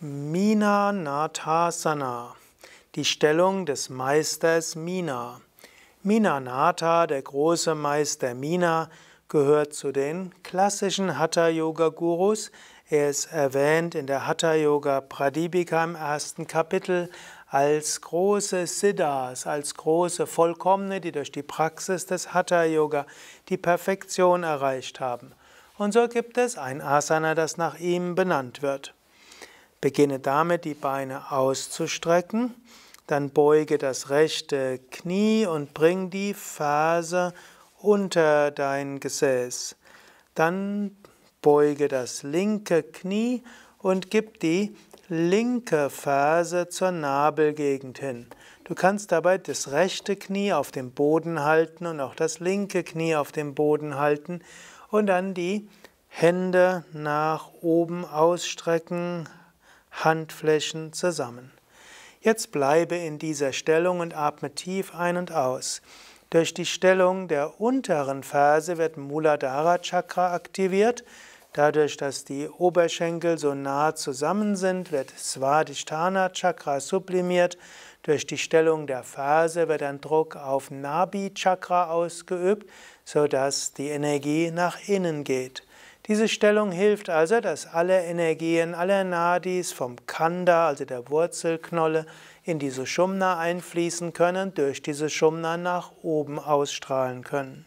Mina Natasana, die Stellung des Meisters Mina. Mina Minanata, der große Meister Mina, gehört zu den klassischen Hatha-Yoga-Gurus. Er ist erwähnt in der Hatha-Yoga-Pradipika im ersten Kapitel als große Siddhas, als große Vollkommene, die durch die Praxis des Hatha-Yoga die Perfektion erreicht haben. Und so gibt es ein Asana, das nach ihm benannt wird. Beginne damit, die Beine auszustrecken. Dann beuge das rechte Knie und bring die Ferse unter dein Gesäß. Dann beuge das linke Knie und gib die linke Ferse zur Nabelgegend hin. Du kannst dabei das rechte Knie auf dem Boden halten und auch das linke Knie auf dem Boden halten und dann die Hände nach oben ausstrecken, Handflächen zusammen. Jetzt bleibe in dieser Stellung und atme tief ein und aus. Durch die Stellung der unteren Ferse wird Muladhara Chakra aktiviert. Dadurch, dass die Oberschenkel so nah zusammen sind, wird Svadhisthana Chakra sublimiert. Durch die Stellung der Ferse wird ein Druck auf Nabi Chakra ausgeübt, sodass die Energie nach innen geht. Diese Stellung hilft also, dass alle Energien alle Nadis vom Kanda, also der Wurzelknolle, in diese Schumna einfließen können, durch diese Schumna nach oben ausstrahlen können.